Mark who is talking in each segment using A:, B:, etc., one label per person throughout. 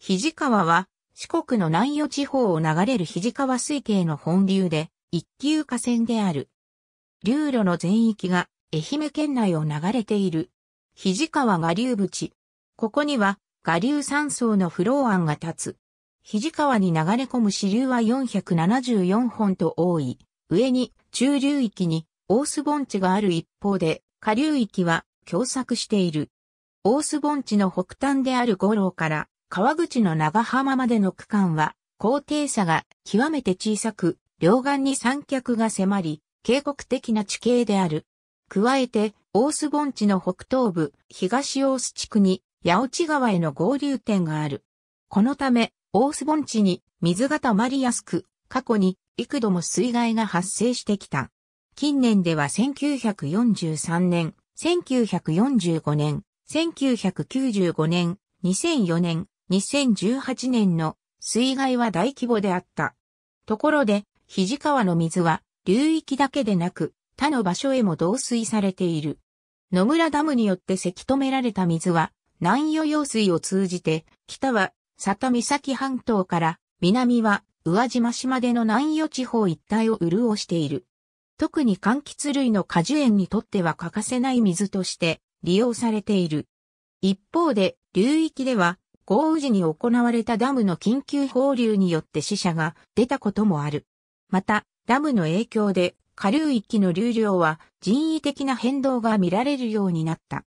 A: 肘川は、四国の南予地方を流れる肘川水系の本流で、一級河川である。流路の全域が愛媛県内を流れている。肘川河流淵。ここには、河流山層のフロー案が立つ。肘川に流れ込む支流は474本と多い。上に、中流域に、大須盆地がある一方で、下流域は、狭窄している。大須盆地の北端である五郎から、川口の長浜までの区間は、高低差が極めて小さく、両岸に三脚が迫り、渓谷的な地形である。加えて、大須盆地の北東部、東大須地区に、八落川への合流点がある。このため、大須盆地に水が溜まりやすく、過去に幾度も水害が発生してきた。近年では1943年、1945年、1995年、2004年、2018年の水害は大規模であった。ところで、肘川の水は流域だけでなく他の場所へも導水されている。野村ダムによってせき止められた水は南予用水を通じて北は里岬半島から南は宇和島島での南予地方一帯を潤している。特に柑橘類の果樹園にとっては欠かせない水として利用されている。一方で流域では豪雨時に行われたダムの緊急放流によって死者が出たこともある。また、ダムの影響で下流域の流量は人為的な変動が見られるようになった。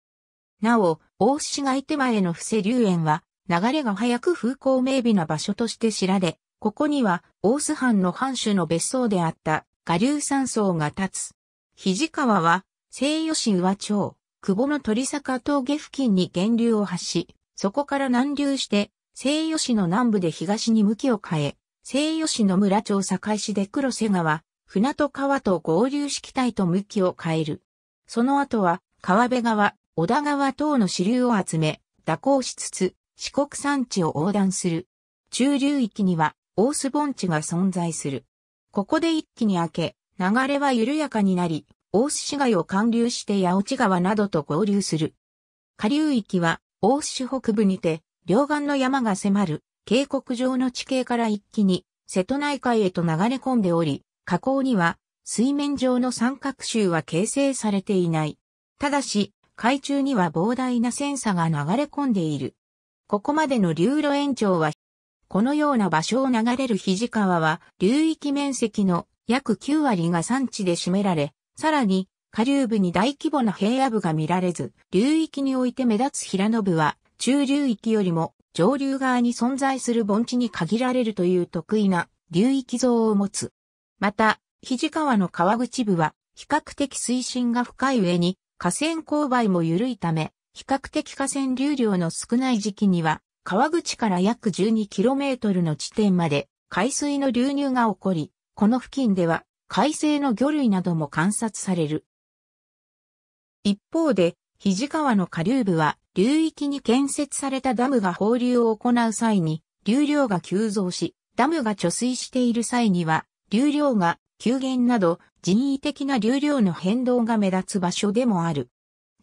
A: なお、大市街手前の伏せ流園は流れが早く風光明媚な場所として知られ、ここには大須藩の藩主の別荘であった下流山荘が立つ。肘川は西予市上町、久保の鳥坂峠付近に源流を発し、そこから南流して、西予市の南部で東に向きを変え、西予市の村町堺市で黒瀬川、船戸川と合流し期と向きを変える。その後は、川辺川、小田川等の支流を集め、蛇行しつつ、四国山地を横断する。中流域には、大須盆地が存在する。ここで一気に明け、流れは緩やかになり、大須市街を貫流して八落川などと合流する。下流域は、大市北部にて、両岸の山が迫る、渓谷上の地形から一気に、瀬戸内海へと流れ込んでおり、河口には、水面上の三角州は形成されていない。ただし、海中には膨大な戦差が流れ込んでいる。ここまでの流路延長は、このような場所を流れる肘川は、流域面積の約9割が山地で占められ、さらに下流部に大規模な平野部が見られず、流域において目立つ平野部は、中流域よりも上流側に存在する盆地に限られるという得意な流域像を持つ。また、肘川の川口部は、比較的水深が深い上に、河川勾配も緩いため、比較的河川流量の少ない時期には、川口から約 12km の地点まで海水の流入が起こり、この付近では海水の魚類なども観察される。一方で、肘川の下流部は、流域に建設されたダムが放流を行う際に、流量が急増し、ダムが貯水している際には、流量が急減など、人為的な流量の変動が目立つ場所でもある。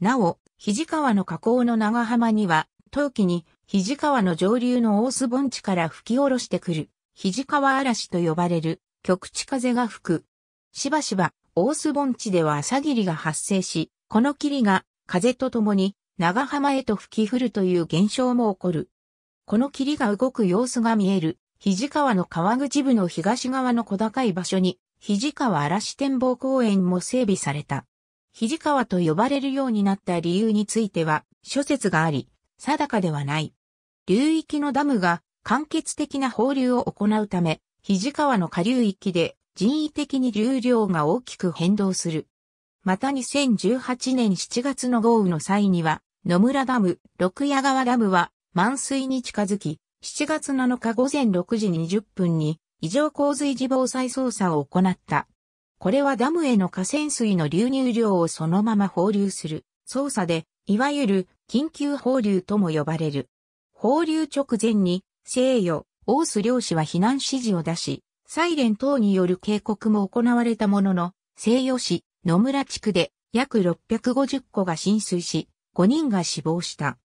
A: なお、肘川の河口の長浜には、冬季に肘川の上流の大須盆地から吹き下ろしてくる、肘川嵐と呼ばれる、局地風が吹く。しばしば、大須盆地では朝霧が発生し、この霧が風と共に長浜へと吹き降るという現象も起こる。この霧が動く様子が見える、肘川の川口部の東側の小高い場所に、肘川嵐展望公園も整備された。肘川と呼ばれるようになった理由については、諸説があり、定かではない。流域のダムが間欠的な放流を行うため、肘川の下流域で人為的に流量が大きく変動する。また2018年7月の豪雨の際には、野村ダム、六谷川ダムは満水に近づき、7月7日午前6時20分に異常洪水時防災操作を行った。これはダムへの河川水の流入量をそのまま放流する操作で、いわゆる緊急放流とも呼ばれる。放流直前に西予、大須漁師は避難指示を出し、サイレン等による警告も行われたものの、西予市、野村地区で約650戸が浸水し、5人が死亡した。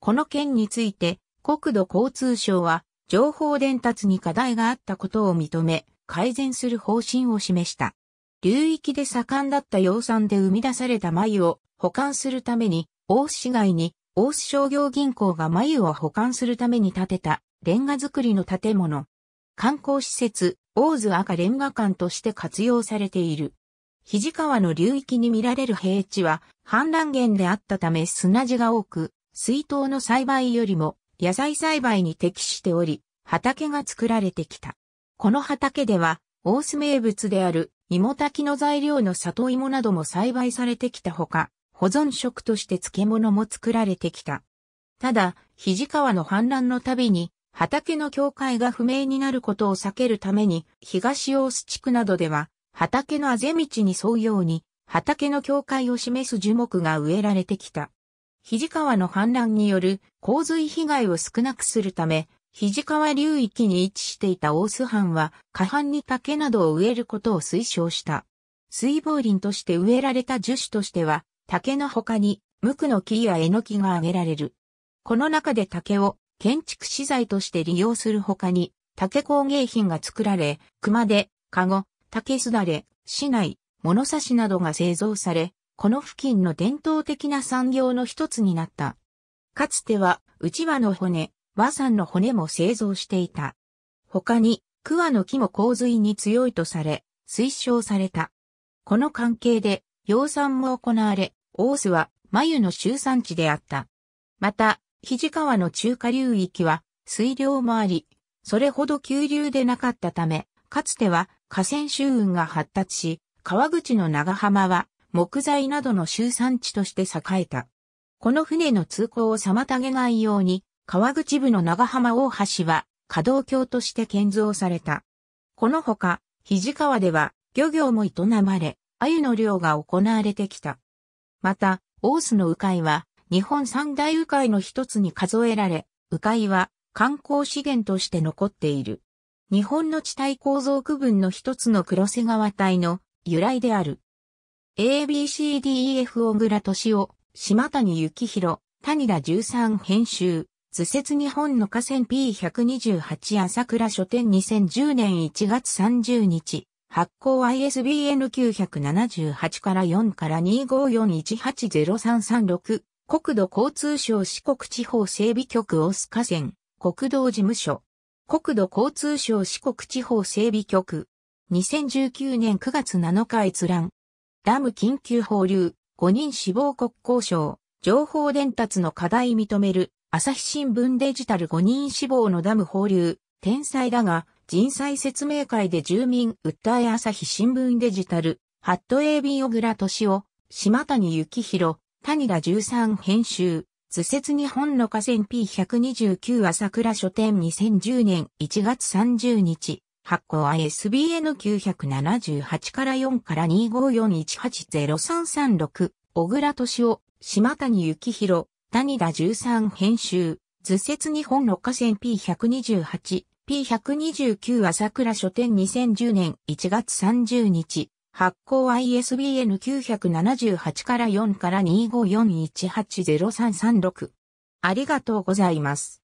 A: この件について、国土交通省は、情報伝達に課題があったことを認め、改善する方針を示した。流域で盛んだった養蚕で生み出された繭を保管するために、大須市街に大須商業銀行が繭を保管するために建てたレンガ造りの建物。観光施設、大津赤レンガ館として活用されている。肘川の流域に見られる平地は氾濫源であったため砂地が多く、水筒の栽培よりも野菜栽培に適しており、畑が作られてきた。この畑では、大須名物である芋炊きの材料の里芋なども栽培されてきたほか、保存食として漬物も作られてきた。ただ、肘川の氾濫のたびに、畑の境界が不明になることを避けるために、東大須地区などでは、畑のあぜ道に沿うように、畑の境界を示す樹木が植えられてきた。肘川の氾濫による洪水被害を少なくするため、肘川流域に位置していた大須藩は、下藩に竹などを植えることを推奨した。水防林として植えられた樹種としては、竹の他に、無垢の木やえのきが挙げられる。この中で竹を建築資材として利用する他に、竹工芸品が作られ、熊手、籠、竹すだれ、市内、物差しなどが製造され、この付近の伝統的な産業の一つになった。かつては、うちわの骨、和山の骨も製造していた。他に、桑の木も洪水に強いとされ、推奨された。この関係で、養蚕も行われ、大須は、眉の集産地であった。また、肘川の中華流域は、水量もあり、それほど急流でなかったため、かつては河川周運が発達し、川口の長浜は木材などの集産地として栄えた。この船の通行を妨げないように、川口部の長浜大橋は稼働橋として建造された。このほか、肘川では漁業も営まれ、鮎の漁が行われてきた。また、大須の鵜飼は日本三大鵜飼の一つに数えられ、鵜飼は観光資源として残っている。日本の地帯構造区分の一つの黒瀬川帯の由来である。ABCDEF 小倉敏夫、島谷幸宏、谷田13編集、図説日本の河川 P128 朝倉書店2010年1月30日、発行 ISBN 978から4から2 5 4 1 8 0 3 3 6国土交通省四国地方整備局オス河川、国道事務所。国土交通省四国地方整備局。2019年9月7日閲覧。ダム緊急放流、5人死亡国交省、情報伝達の課題認める、朝日新聞デジタル5人死亡のダム放流、天才だが、人災説明会で住民訴え朝日新聞デジタル、ハット AB 小倉敏夫、島谷幸宏、谷田13編集。図説日本の河川 P129 朝倉書店2010年1月30日、発行 ISBN978 から4から2541803336、小倉敏夫、島谷幸宏、谷田13編集、図説日本の河川 P128、P129 朝倉書店2010年1月30日、発行 ISBN 978から4から254180336。ありがとうございます。